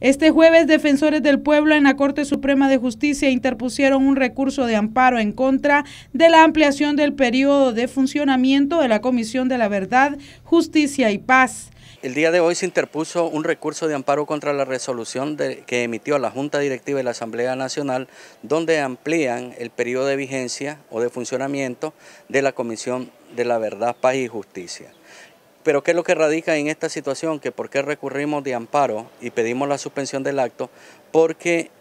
Este jueves, defensores del pueblo en la Corte Suprema de Justicia interpusieron un recurso de amparo en contra de la ampliación del periodo de funcionamiento de la Comisión de la Verdad, Justicia y Paz. El día de hoy se interpuso un recurso de amparo contra la resolución que emitió la Junta Directiva de la Asamblea Nacional, donde amplían el periodo de vigencia o de funcionamiento de la Comisión de la Verdad, Paz y Justicia. Pero ¿qué es lo que radica en esta situación? Que por qué recurrimos de amparo y pedimos la suspensión del acto, porque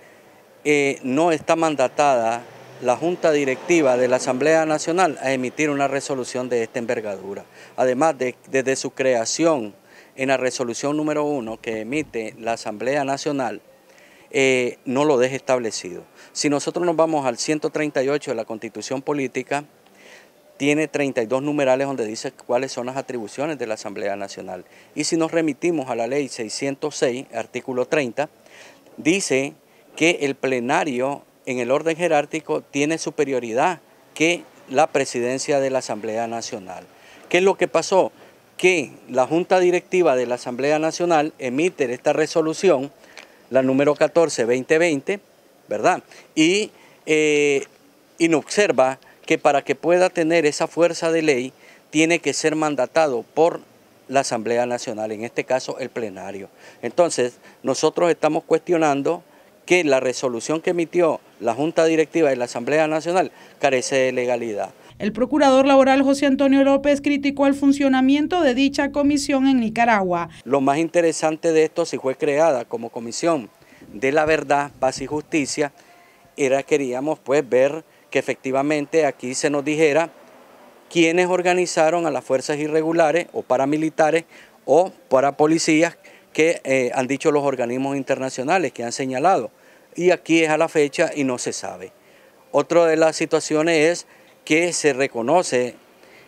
eh, no está mandatada la Junta Directiva de la Asamblea Nacional a emitir una resolución de esta envergadura. Además, de, desde su creación en la resolución número uno que emite la Asamblea Nacional, eh, no lo deja establecido. Si nosotros nos vamos al 138 de la Constitución Política, tiene 32 numerales donde dice cuáles son las atribuciones de la Asamblea Nacional. Y si nos remitimos a la ley 606, artículo 30, dice que el plenario en el orden jerárquico tiene superioridad que la presidencia de la Asamblea Nacional. ¿Qué es lo que pasó? Que la Junta Directiva de la Asamblea Nacional emite esta resolución, la número 14-2020, ¿verdad? Y eh, observa que para que pueda tener esa fuerza de ley tiene que ser mandatado por la Asamblea Nacional, en este caso el plenario. Entonces, nosotros estamos cuestionando que la resolución que emitió la Junta Directiva de la Asamblea Nacional carece de legalidad. El procurador laboral José Antonio López criticó el funcionamiento de dicha comisión en Nicaragua. Lo más interesante de esto, si fue creada como comisión de la verdad, paz y justicia, era queríamos pues ver que efectivamente aquí se nos dijera quiénes organizaron a las fuerzas irregulares o paramilitares o para policías que eh, han dicho los organismos internacionales que han señalado. Y aquí es a la fecha y no se sabe. Otra de las situaciones es que se reconoce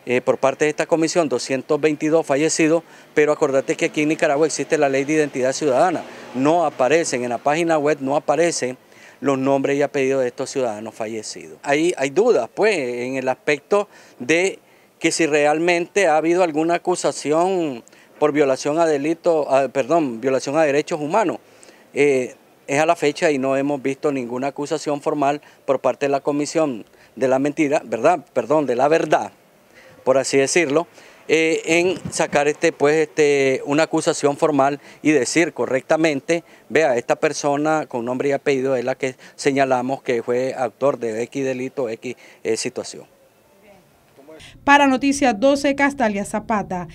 eh, por parte de esta comisión 222 fallecidos, pero acordate que aquí en Nicaragua existe la ley de identidad ciudadana. No aparecen, en la página web no aparecen los nombres y apellidos de estos ciudadanos fallecidos. Ahí hay dudas, pues, en el aspecto de que si realmente ha habido alguna acusación por violación a delito, perdón, violación a derechos humanos. Eh, es a la fecha y no hemos visto ninguna acusación formal por parte de la Comisión de la Mentira, ¿verdad? Perdón, de la verdad, por así decirlo. Eh, en sacar este, pues, este, una acusación formal y decir correctamente, vea, esta persona con nombre y apellido es la que señalamos que fue autor de X delito, X eh, situación. Para Noticias 12, Castalia Zapata.